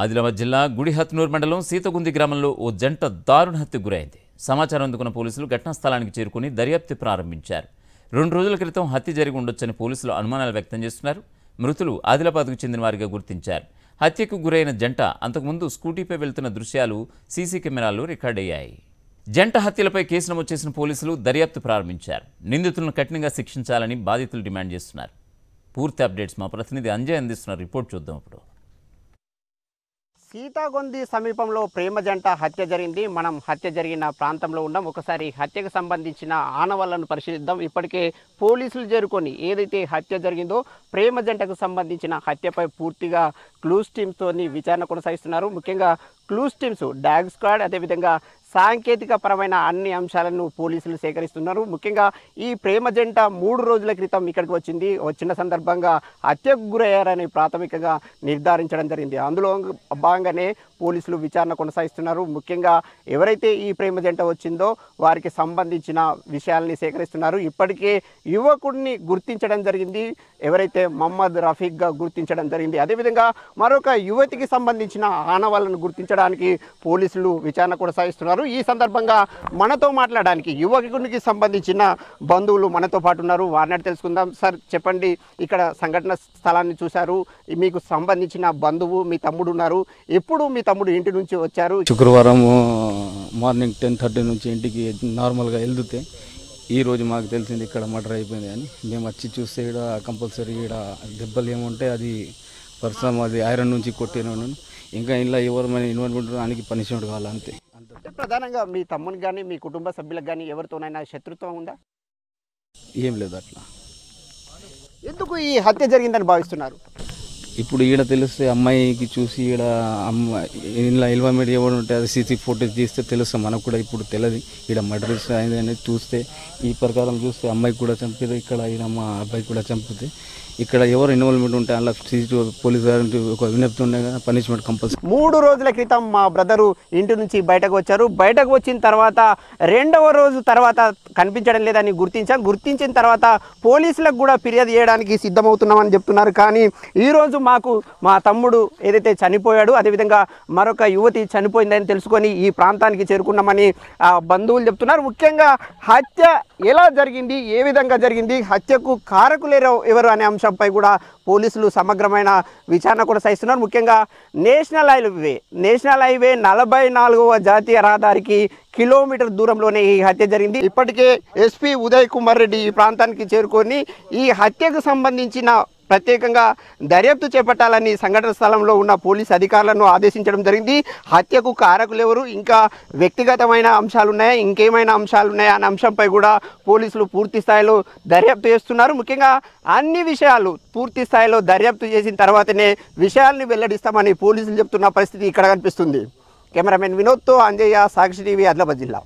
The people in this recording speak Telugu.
ఆదిలాబాద్ జిల్లా గుడిహత్నూర్ మండలం సీతగుంది గ్రామంలో ఓ జంట దారుణ హత్యకు గురైంది సమాచారం అందుకున్న పోలీసులు ఘటనా స్థలానికి చేరుకుని దర్యాప్తు ప్రారంభించారు రెండు రోజుల క్రితం హత్య జరిగి ఉండొచ్చని పోలీసులు అనుమానాలు వ్యక్తం చేస్తున్నారు మృతులు ఆదిలాబాద్కు చెందిన వారిగా గుర్తించారు హత్యకు గురైన జంట అంతకుముందు స్కూటీపై వెళ్తున్న దృశ్యాలు సీసీ కెమెరాల్లో రికార్డయ్యాయి జంట హత్యలపై కేసు నమోదు చేసిన పోలీసులు దర్యాప్తు ప్రారంభించారు నిందితులను కఠినంగా శిక్షించాలని బాధితులు డిమాండ్ చేస్తున్నారు పూర్తి అప్డేట్స్ మా ప్రతినిధి అంజయ్ అందిస్తున్న రిపోర్ట్ చూద్దాం ఇప్పుడు సీతాగొంది సమీపంలో ప్రేమ జంట హత్య జరిగింది మనం హత్య జరిగిన ప్రాంతంలో ఉన్నాం ఒకసారి హత్యకు సంబంధించిన ఆనవాళ్లను పరిశీలిద్దాం ఇప్పటికే పోలీసులు చేరుకొని ఏదైతే హత్య జరిగిందో ప్రేమ జంటకు సంబంధించిన హత్యపై పూర్తిగా క్లూస్ టీమ్స్తో విచారణ కొనసాగిస్తున్నారు ముఖ్యంగా క్లూస్ టీమ్స్ డాగ్ స్క్వాడ్ అదేవిధంగా సాంకేతిక పరమైన అన్ని అంశాలను పోలీసులు సేకరిస్తున్నారు ముఖ్యంగా ఈ ప్రేమ జంట మూడు రోజుల క్రితం ఇక్కడికి వచ్చింది వచ్చిన సందర్భంగా హత్యకు గురయ్యారని ప్రాథమికంగా నిర్ధారించడం జరిగింది అందులో భాగంగానే పోలీసులు విచారణ కొనసాగిస్తున్నారు ముఖ్యంగా ఎవరైతే ఈ ప్రేమ జంట వచ్చిందో వారికి సంబంధించిన విషయాల్ని సేకరిస్తున్నారు ఇప్పటికే యువకుడిని గుర్తించడం జరిగింది ఎవరైతే మహమ్మద్ రఫీక్గా గుర్తించడం జరిగింది అదేవిధంగా మరొక యువతికి సంబంధించిన ఆనవాళ్ళను గుర్తించడానికి పోలీసులు విచారణ కొనసాగిస్తున్నారు ఉన్నారు ఈ సందర్భంగా మనతో మాట్లాడడానికి యువకునికి సంబంధించిన బంధువులు మనతో పాటు ఉన్నారు వారిని తెలుసుకుందాం సార్ చెప్పండి ఇక్కడ సంఘటన స్థలాన్ని చూశారు మీకు సంబంధించిన బంధువు మీ తమ్ముడు ఉన్నారు ఎప్పుడు మీ తమ్ముడు ఇంటి నుంచి వచ్చారు శుక్రవారం మార్నింగ్ టెన్ థర్టీ నుంచి ఇంటికి నార్మల్గా వెళ్తే ఈరోజు మాకు తెలిసింది ఇక్కడ మర్డర్ అయిపోయింది అని మేము వచ్చి చూస్తే ఇక్కడ కంపల్సరీ ఇక్కడ దెబ్బలు ఏముంటే అది పరిశ్రమ అది ఐరన్ నుంచి కొట్టిన ఇంకా ఇంట్లో ఎవరు మన ఇన్వాల్వ్మెంట్ దానికి పనిష్మెంట్ కావాలంతే ప్రధానంగా మీ తమ్ముని కానీ మీ కుటుంబ సభ్యులకు కానీ ఎవరితోనైనా శత్రుత్వం ఉందా ఏం లేదు అట్లా ఎందుకు ఈ హత్య జరిగిందని భావిస్తున్నారు ఇప్పుడు ఈడ తెలిస్తే అమ్మాయికి చూసి ఈడ అమ్మాయి ఇంట్లో ఇన్వాల్వ్మెంట్ ఎవరు ఉంటే అది సీసీ ఫోటోస్ తీస్తే తెలుస్తాం మనకు కూడా ఇప్పుడు తెలియదు ఈడ మర్డర్స్ అయింది అనేది చూస్తే ఈ ప్రకారం చూస్తే అమ్మాయి కూడా చంపితే ఇక్కడ ఈయన మా అబ్బాయి కూడా చంపితే ఇక్కడ ఎవరు ఇన్వాల్వ్మెంట్ ఉంటే అలా సీసీ పోలీస్ గారి ఒక ఉన్నాయి కదా పనిష్మెంట్ కంపల్సరీ మూడు రోజుల క్రితం మా బ్రదరు ఇంటి నుంచి బయటకు వచ్చారు బయటకు వచ్చిన తర్వాత రెండవ రోజు తర్వాత కనిపించడం లేదని గుర్తించాం గుర్తించిన తర్వాత పోలీసులకు కూడా ఫిర్యాదు చేయడానికి సిద్ధమవుతున్నామని చెప్తున్నారు కానీ ఈరోజు మాకు మా తమ్ముడు ఏదైతే చనిపోయాడు అదేవిధంగా మరొక యువతి చనిపోయిందని తెలుసుకొని ఈ ప్రాంతానికి చేరుకున్నామని బంధువులు చెప్తున్నారు ముఖ్యంగా హత్య ఎలా జరిగింది ఏ విధంగా జరిగింది హత్యకు కారకులు ఎవరు అనే అంశంపై కూడా పోలీసులు సమగ్రమైన విచారణ కూడా సహిస్తున్నారు ముఖ్యంగా నేషనల్ హైవే నేషనల్ హైవే నలభై నాలుగవ జాతీయ రహదారికి కిలోమీటర్ దూరంలోనే ఈ హత్య జరిగింది ఇప్పటికే ఎస్పీ ఉదయ్ కుమార్ రెడ్డి ఈ ప్రాంతానికి చేరుకొని ఈ హత్యకు సంబంధించిన ప్రత్యేకంగా దర్యాప్తు చేపట్టాలని సంఘటన స్థలంలో ఉన్న పోలీస్ అధికారులను ఆదేశించడం జరిగింది హత్యకు కారకులు ఎవరు ఇంకా వ్యక్తిగతమైన అంశాలు ఉన్నాయా ఇంకేమైనా అంశాలు ఉన్నాయా అనే అంశంపై కూడా పోలీసులు పూర్తి స్థాయిలో దర్యాప్తు చేస్తున్నారు ముఖ్యంగా అన్ని విషయాలు పూర్తి స్థాయిలో దర్యాప్తు చేసిన తర్వాతనే విషయాల్ని వెల్లడిస్తామని పోలీసులు చెప్తున్న పరిస్థితి ఇక్కడ కనిపిస్తుంది కెమెరామెన్ వినోద్తో అంజయ్య సాక్షి టీవీ ఆదిలాబాద్ జిల్లా